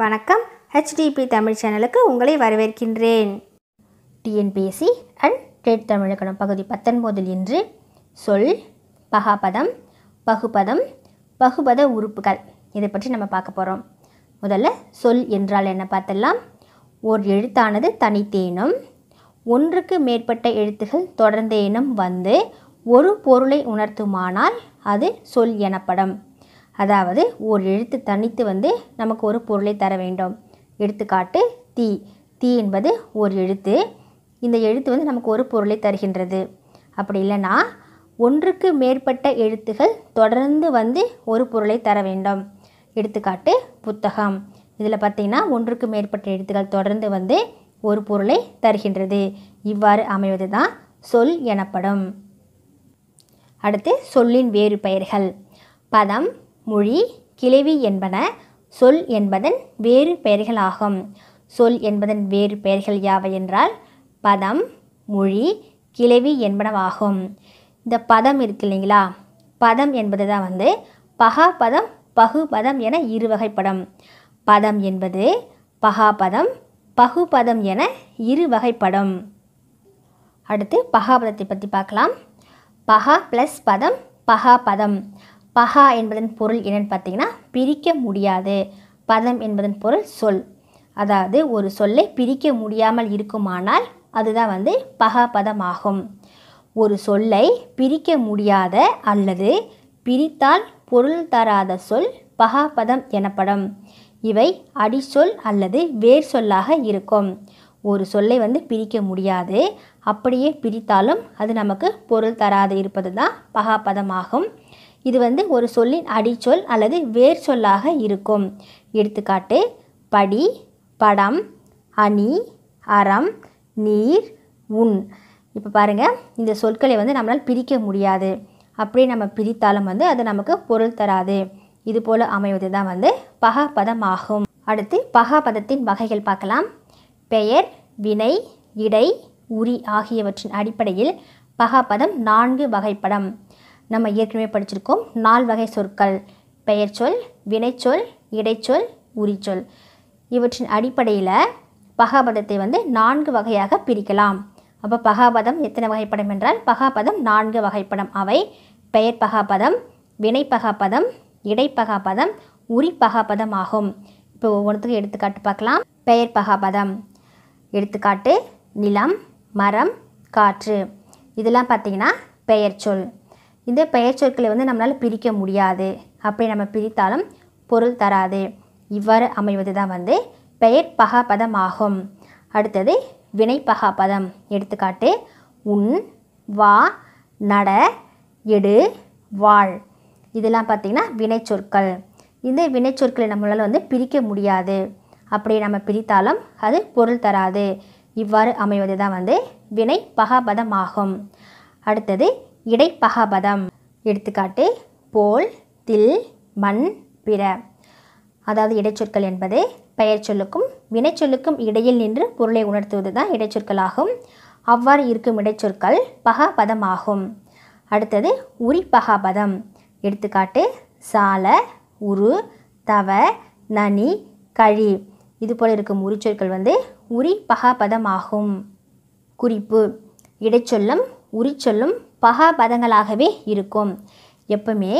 வணக்கம் ஹெச்டிபி தமிழ் சேனலுக்கு உங்களை வரவேற்கின்றேன் டிஎன்பிஎஸ்சி அண்ட் டேட் தமிழக்கணம் பகுதி பத்தொன்பதில் இன்று சொல் பகாபதம் பகுபதம் பகுபத உறுப்புகள் இதை பற்றி நம்ம பார்க்க போகிறோம் முதல்ல சொல் என்றால் என்ன பார்த்தலாம் ஓர் எழுத்தானது தனித்தேனும் ஒன்றுக்கு மேற்பட்ட எழுத்துகள் தொடர்ந்தேனும் வந்து ஒரு பொருளை உணர்த்துமானால் அது சொல் எனப்படும் அதாவது ஒரு எழுத்து தனித்து வந்து நமக்கு ஒரு பொருளை தர வேண்டும் எடுத்துக்காட்டு தீ தீ என்பது ஒரு எழுத்து இந்த எழுத்து வந்து நமக்கு ஒரு பொருளை தருகின்றது அப்படி இல்லைன்னா ஒன்றுக்கு மேற்பட்ட எழுத்துகள் தொடர்ந்து வந்து ஒரு பொருளை தர வேண்டும் எடுத்துக்காட்டு புத்தகம் இதில் பார்த்திங்கன்னா ஒன்றுக்கு மேற்பட்ட எழுத்துக்கள் தொடர்ந்து வந்து ஒரு பொருளை தருகின்றது இவ்வாறு அமைவது தான் சொல் எனப்படும் அடுத்து சொல்லின் வேறு பெயர்கள் பதம் மொழி கிளவி என்பன சொல் என்பதன் வேறு பெயர்களாகும் சொல் என்பதன் வேறு பெயர்கள் யாவை என்றால் பதம் மொழி கிளவி என்பனவாகும் இந்த பதம் இருக்கு இல்லைங்களா பதம் என்பது தான் வந்து பகாபதம் பகுபதம் என இரு வகைப்படம் பதம் என்பது பகாபதம் பகுபதம் என இரு வகைப்படம் அடுத்து பகாபதத்தை பற்றி பார்க்கலாம் பகா ப்ளஸ் பதம் பகாபதம் பகா என்பதன் பொருள் என்னென்னு பார்த்தீங்கன்னா பிரிக்க முடியாது பதம் என்பதன் பொருள் சொல் அதாவது ஒரு சொல்லை பிரிக்க முடியாமல் இருக்குமானால் அதுதான் வந்து பகா பதமாகும் ஒரு சொல்லை பிரிக்க முடியாத அல்லது பிரித்தால் பொருள் தராத சொல் பகா பதம் எனப்படும் இவை அடிச்சொல் அல்லது வேர் சொல்லாக இருக்கும் ஒரு சொல்லை வந்து பிரிக்க முடியாது அப்படியே பிரித்தாலும் அது நமக்கு பொருள் தராது இருப்பது தான் பகாபதமாகும் இது வந்து ஒரு சொல்லின் அடிச்சொல் அல்லது வேர் சொல்லாக இருக்கும் எடுத்துக்காட்டு படி படம் அணி அறம் நீர் உண் இப்போ பாருங்கள் இந்த சொற்களை வந்து நம்மளால் பிரிக்க முடியாது அப்படியே நம்ம பிரித்தாலும் வந்து அது நமக்கு பொருள் தராது இது போல் அமைவது தான் வந்து பகபதம் ஆகும் அடுத்து பகபதத்தின் வகைகள் பார்க்கலாம் பெயர் வினை இடை உரி ஆகியவற்றின் அடிப்படையில் பகபதம் நான்கு வகைப்படம் நம்ம ஏற்கனவே படிச்சிருக்கோம் நால் வகை சொற்கள் பெயர்ச்சொல் வினைச்சொல் இடைச்சொல் உரிச்சொல் இவற்றின் அடிப்படையில் பகாபதத்தை வந்து நான்கு வகையாக பிரிக்கலாம் அப்போ பகாபதம் எத்தனை வகைப்படம் என்றால் பகாபதம் நான்கு வகைப்படம் அவை பெயர் பகாபதம் வினைப்பகாபதம் இடைப்பகாபதம் உரி பகாபதம் ஆகும் இப்போ ஒவ்வொன்றுத்துக்கும் எடுத்துக்காட்டு பார்க்கலாம் பெயர் பகாபதம் எடுத்துக்காட்டு நிலம் மரம் காற்று இதெல்லாம் பார்த்திங்கன்னா பெயர் சொல் இந்த பெயர் சொற்களை வந்து நம்மளால் பிரிக்க முடியாது அப்படி நம்ம பிரித்தாலும் பொருள் தராது இவ்வாறு அமைவது தான் வந்து பெயர் பகாபதம் ஆகும் அடுத்தது வினை பகாபதம் எடுத்துக்காட்டு உன் வா நட எடு வாழ் இதெல்லாம் பார்த்திங்கன்னா வினை சொற்கள் இந்த வினை சொற்களை நம்மளால் வந்து பிரிக்க முடியாது அப்படி நம்ம பிரித்தாலும் அது பொருள் தராது இவ்வாறு அமைவது தான் வந்து வினை பகாபதமாகும் அடுத்தது இடைப்பகபதம் எடுத்துக்காட்டு போல் தில் மண் பிற அதாவது இடைச்சொற்கள் என்பது பெயர் சொல்லுக்கும் வினைச்சொல்லுக்கும் இடையில் நின்று பொருளை உணர்த்துவது தான் இடைச்சொற்களாகும் அவ்வாறு இருக்கும் இடைச்சொற்கள் பகபதமாகும் அடுத்தது உரிப்பகபதம் எடுத்துக்காட்டு சால உரு தவ நனி கழி இதுபோல் இருக்கும் உரிச்சொற்கள் வந்து உரி பகபதமாகும் குறிப்பு இடைச்சொல்லும் உரிச்சொல்லும் பகாபதங்களாகவே இருக்கும் எப்பவுமே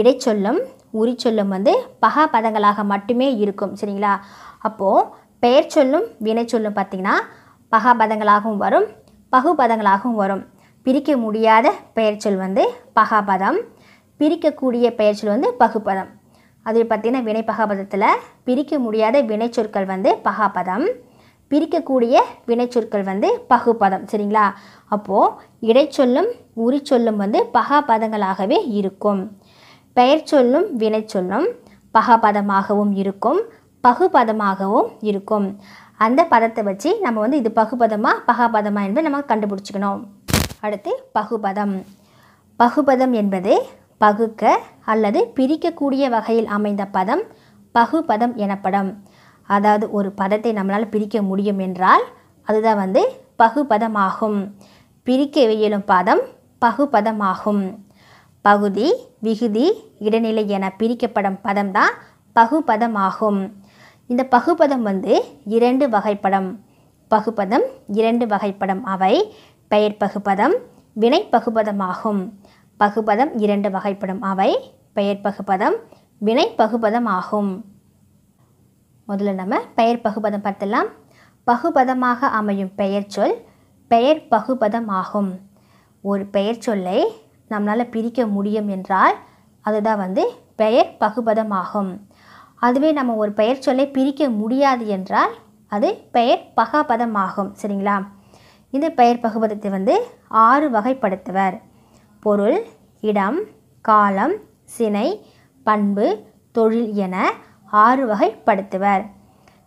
இடைச்சொல்லும் உரிச்சொல்லும் வந்து பகாபதங்களாக மட்டுமே இருக்கும் சரிங்களா அப்போது பெயர் சொல்லும் வினை சொல்லும் பார்த்திங்கன்னா பகாபதங்களாகவும் வரும் பகுபதங்களாகவும் வரும் பிரிக்க முடியாத பெயர்ச்சொல் வந்து பகாபதம் பிரிக்கக்கூடிய பெயர்ச்சொல் வந்து பகுபதம் அது பார்த்திங்கன்னா வினை பகாபதத்தில் பிரிக்க முடியாத வினைச்சொற்கள் வந்து பகாபதம் பிரிக்கக்கூடிய வினைச்சொற்கள் வந்து பகுப்பதம் சரிங்களா அப்போது இடைச்சொல்லும் உரிச்சொல்லும் வந்து பகாபதங்களாகவே இருக்கும் பெயர் சொல்லும் வினைச்சொல்லும் பகபதமாகவும் இருக்கும் பகுபதமாகவும் இருக்கும் அந்த பதத்தை வச்சு நம்ம வந்து இது பகுபதமாக பகாபதமாக என்பதை நம்ம கண்டுபிடிச்சிக்கணும் அடுத்து பகுபதம் பகுபதம் என்பது பகுக்க அல்லது பிரிக்கக்கூடிய வகையில் அமைந்த பதம் பகுபதம் எனப்படும் அதாவது ஒரு பதத்தை நம்மளால் பிரிக்க முடியும் என்றால் அதுதான் வந்து பகுபதமாகும் பிரிக்க இயலும் பதம் பகுபதமாகும் பகுதி விகுதி இடைநிலை என பிரிக்கப்படும் பதம் தான் பகுபதமாகும் இந்த பகுபதம் வந்து இரண்டு வகைப்படம் பகுபதம் இரண்டு வகைப்படம் அவை பெயர் பகுபதம் வினை பகுபதமாகும் பகுபதம் இரண்டு வகைப்படும் அவை பெயர் பகுபதம் வினை பகுபதமாகும் முதல்ல நம்ம பெயர் பகுபதம் பார்த்துலாம் பகுபதமாக அமையும் பெயர் சொல் பெயர் பகுபதம் ஆகும் ஒரு பெயர் சொல்லை நம்மளால் பிரிக்க முடியும் என்றால் அதுதான் வந்து பெயர் பகுபதம் ஆகும் அதுவே நம்ம ஒரு பெயர் சொல்லை பிரிக்க முடியாது என்றால் அது பெயர் பகாபதம் ஆகும் சரிங்களா இந்த பெயர் பகுபதத்தை வந்து ஆறு வகைப்படுத்துவர் பொருள் இடம் காலம் சினை பண்பு தொழில் என ஆறு வகைப்படுத்துவர்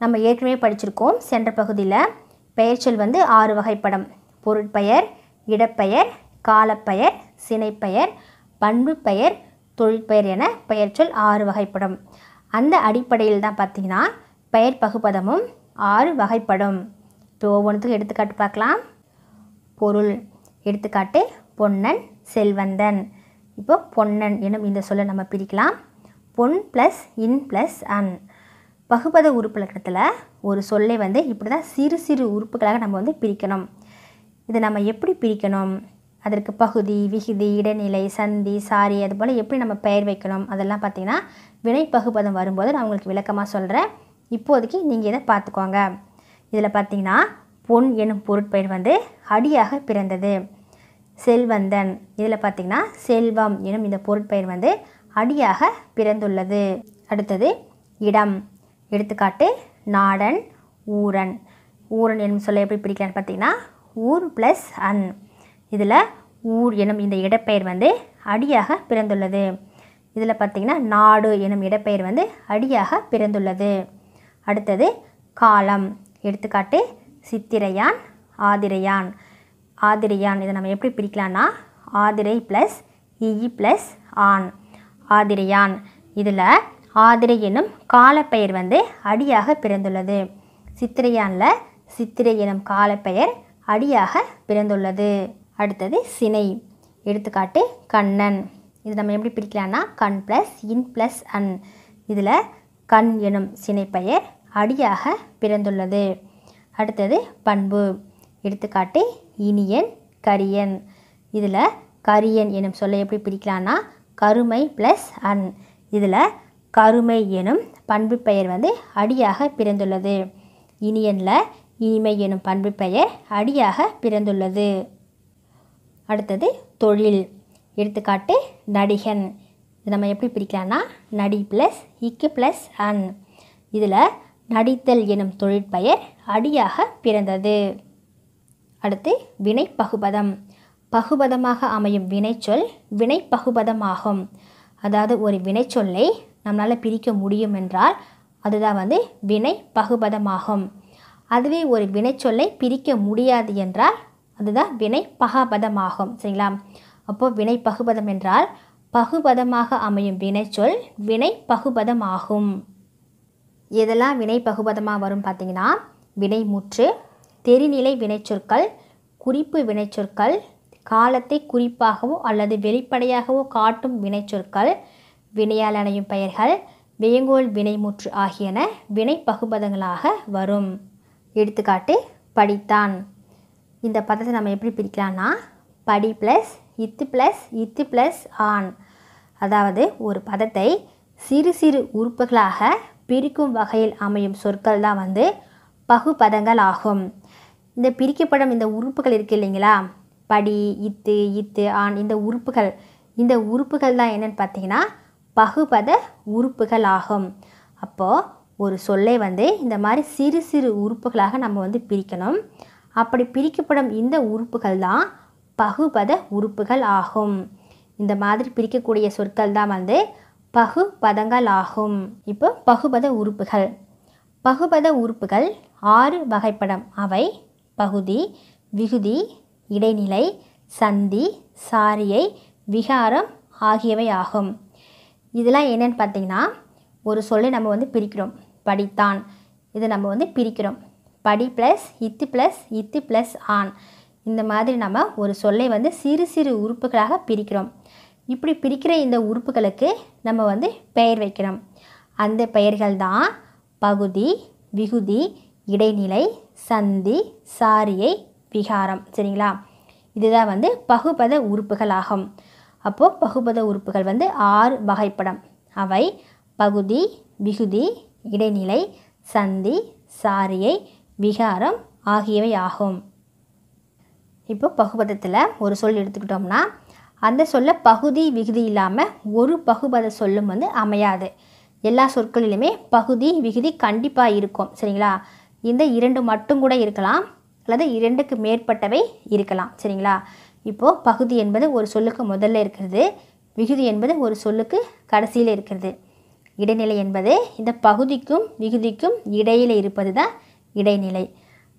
நம்ம ஏற்கனவே படிச்சிருக்கோம் சென்ற பகுதியில் பெயர்ச்சொல் வந்து ஆறு வகைப்படம் பொருட்பெயர் இடப்பெயர் காலப்பெயர் சினைப்பெயர் பண்பு பெயர் தொழிற்பெயர் என பெயர்ச்சொல் ஆறு வகைப்படும் அந்த அடிப்படையில் தான் பார்த்திங்கன்னா பெயர் பகுப்பதமும் ஆறு வகைப்படும் இப்போ ஒவ்வொன்றுத்துக்கும் எடுத்துக்காட்டு பார்க்கலாம் பொருள் எடுத்துக்காட்டு பொன்னன் செல்வந்தன் இப்போ பொன்னன் எனும் இந்த சொல்லை நம்ம பிரிக்கலாம் பொன் ப்ளஸ் இன் ப்ளஸ் அன் பகுபத உறுப்பு ஒரு சொல்லை வந்து இப்படி தான் சிறு சிறு உறுப்புகளாக நம்ம வந்து பிரிக்கணும் இதை நம்ம எப்படி பிரிக்கணும் அதற்கு பகுதி விகுதி இடைநிலை சந்தி சாரி அது போல் எப்படி நம்ம பெயர் வைக்கணும் அதெல்லாம் பார்த்திங்கன்னா வினை பகுபதம் வரும்போது நான் உங்களுக்கு விளக்கமாக சொல்கிறேன் இப்போதைக்கு நீங்கள் இதை பார்த்துக்கோங்க இதில் பார்த்திங்கன்னா பொன் எனும் பொருட்பெயர் வந்து அடியாக பிறந்தது செல்வந்தன் இதில் பார்த்திங்கன்னா செல்வம் எனும் இந்த பொருட்பெயர் வந்து அடியாக பிறந்துள்ளது அடுத்தது இடம் எடுத்துக்காட்டு நாடன் ஊரன் ஊரன் எனும் சொல்ல எப்படி பிரிக்கிறான்னு பார்த்தீங்கன்னா ஊர் ப்ளஸ் அன் இதில் ஊர் எனும் இந்த இடப்பெயர் வந்து அடியாக பிறந்துள்ளது இதில் பார்த்திங்கன்னா நாடு எனும் இடப்பெயர் வந்து அடியாக பிறந்துள்ளது அடுத்தது காலம் எடுத்துக்காட்டு சித்திரையான் ஆதிரையான் ஆதிரையான் இதை நம்ம எப்படி பிரிக்கலான்னா ஆதிரை ப்ளஸ் இஇ ப்ளஸ் ஆண் ஆதிரையான் இதில் ஆதிரை எனும் காலப்பெயர் வந்து அடியாக பிறந்துள்ளது சித்திரையானில் சித்திரை எனும் காலப்பெயர் அடியாக பிறந்துள்ளது அடுத்தது சினை எடுத்துக்காட்டு கண்ணன் இது நம்ம எப்படி பிரிக்கலாம்னா கண் ப்ளஸ் இன் ப்ளஸ் அன் இதில் கண் எனும் சினைப்பெயர் அடியாக பிறந்துள்ளது அடுத்தது பண்பு எடுத்துக்காட்டு இனியன் கரியன் இதில் கரியன் எனும் சொல்லை எப்படி பிரிக்கலான்னா கருமை ப்ளஸ் அன் இதில் கருமை எனும் பண்பு பெயர் வந்து அடியாக பிறந்துள்ளது இனியனில் இனிமை எனும் பண்பு பெயர் அடியாக பிறந்துள்ளது அடுத்தது தொழில் எடுத்துக்காட்டு நடிகன் இது நம்ம எப்படி பிரிக்கலாம்னா நடி ப்ளஸ் இக்கு ப்ளஸ் அன் இதில் நடித்தல் எனும் தொழிற்பெயர் அடியாக பிறந்தது அடுத்து வினை பகுபதம் பகுபதமாக அமையும் வினைச்சொல் வினை பகுபதமாகும் அதாவது ஒரு வினைச்சொல்லை நம்மளால் பிரிக்க முடியும் என்றால் அதுதான் வந்து வினை பகுபதமாகும் அதுவே ஒரு வினைச்சொல்லை பிரிக்க முடியாது என்றால் அதுதான் வினை பகபதமாகும் சரிங்களா அப்போது வினை பகுபதம் என்றால் பகுபதமாக அமையும் வினைச்சொல் வினை பகுபதமாகும் எதெல்லாம் வினை பகுபதமாக வரும் பார்த்திங்கன்னா வினைமுற்று தெரிநிலை வினைச்சொற்கள் குறிப்பு வினைச்சொற்கள் காலத்தை குறிப்பாகவோ அல்லது வெளிப்படையாகவோ காட்டும் வினைச்சொற்கள் வினையால் அணையும் பெயர்கள் வியங்கோல் வினைமுற்று ஆகியன வினை பகுபதங்களாக வரும் எடுத்துக்காட்டு படித்தான் இந்த பதத்தை நம்ம எப்படி பிரிக்கலாம்னா படி ப்ளஸ் இத்து ப்ளஸ் இத்து ப்ளஸ் ஆண் அதாவது ஒரு பதத்தை சிறு சிறு உறுப்புகளாக பிரிக்கும் வகையில் அமையும் சொற்கள் தான் வந்து பகுபதங்கள் ஆகும் இந்த பிரிக்கப்படும் இந்த உறுப்புகள் இருக்குது இல்லைங்களா படி இத்து இத்து ஆண் இந்த உறுப்புகள் இந்த உறுப்புகள் தான் என்னென்னு பார்த்தீங்கன்னா பகுபத உறுப்புகள் ஆகும் அப்போது ஒரு சொல்லை வந்து இந்த மாதிரி சிறு சிறு உறுப்புகளாக நம்ம வந்து பிரிக்கணும் அப்படி பிரிக்கப்படும் இந்த உறுப்புகள் தான் பகுபத உறுப்புகள் ஆகும் இந்த மாதிரி பிரிக்கக்கூடிய சொற்கள் தான் வந்து பகுபதங்கள் ஆகும் இப்போ பகுபத உறுப்புகள் பகுபத உறுப்புகள் ஆறு வகைப்படம் அவை பகுதி விகுதி இடைநிலை சந்தி சாரியை விகாரம் ஆகியவை ஆகும் இதெல்லாம் என்னென்னு பார்த்தீங்கன்னா ஒரு சொல்லை நம்ம வந்து பிரிக்கிறோம் படித்தான் இதை நம்ம வந்து பிரிக்கிறோம் படி ப்ளஸ் இத்து ப்ளஸ் இத்து ப்ளஸ் ஆன் இந்த மாதிரி நம்ம ஒரு சொல்லை வந்து சிறு சிறு உறுப்புகளாக பிரிக்கிறோம் இப்படி பிரிக்கிற இந்த உறுப்புகளுக்கு நம்ம வந்து பெயர் வைக்கிறோம் அந்த பெயர்கள் தான் பகுதி விகுதி இடைநிலை சந்தி சாரியை விகாரம் சரிங்களா இதுதான் வந்து பகுபத உறுப்புகள் ஆகும் அப்போது பகுபத உறுப்புகள் வந்து ஆறு வகைப்படம் அவை பகுதி விகுதி இடைநிலை சந்தி சாரியை விகாரம் ஆகியவை ஆகும் இப்போ பகுபதத்தில் ஒரு சொல் எடுத்துக்கிட்டோம்னா அந்த சொல்ல பகுதி விகுதி இல்லாமல் ஒரு பகுபத சொல்லும் வந்து அமையாது எல்லா சொற்களிலுமே பகுதி விகுதி கண்டிப்பாக இருக்கும் சரிங்களா இந்த இரண்டு மட்டும் கூட இருக்கலாம் அல்லது இரண்டுக்கு மேற்பட்டவை இருக்கலாம் சரிங்களா இப்போது பகுதி என்பது ஒரு சொல்லுக்கு முதல்ல இருக்கிறது விகுதி என்பது ஒரு சொல்லுக்கு கடைசியில் இருக்கிறது இடைநிலை என்பது இந்த பகுதிக்கும் விகுதிக்கும் இடையில் இருப்பது தான் இடைநிலை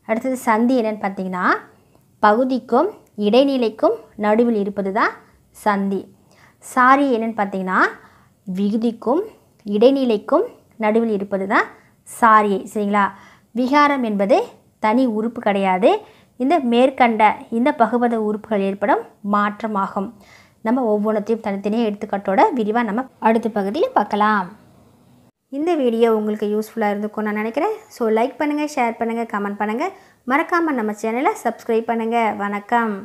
அடுத்தது சந்தி என்னன்னு பார்த்தீங்கன்னா பகுதிக்கும் இடைநிலைக்கும் நடுவில் இருப்பது தான் சந்தி சாரி என்னன்னு பார்த்தீங்கன்னா விகுதிக்கும் இடைநிலைக்கும் நடுவில் இருப்பது தான் சாரியை சரிங்களா விகாரம் என்பது தனி உறுப்பு கிடையாது இந்த மேற்கண்ட இந்த பகுபத உறுப்புகள் ஏற்படும் மாற்றமாகும் நம்ம ஒவ்வொன்றத்தையும் தனித்தனியாக எடுத்துக்காட்டோட விரிவாக நம்ம அடுத்த பகுதியில் பார்க்கலாம் இந்த வீடியோ உங்களுக்கு யூஸ்ஃபுல்லாக இருந்துக்கும் நான் நினைக்கிறேன் ஸோ லைக் பண்ணுங்கள் ஷேர் பண்ணுங்கள் கமெண்ட் பண்ணுங்கள் மறக்காமல் நம்ம சேனலை சப்ஸ்கிரைப் பண்ணுங்கள் வணக்கம்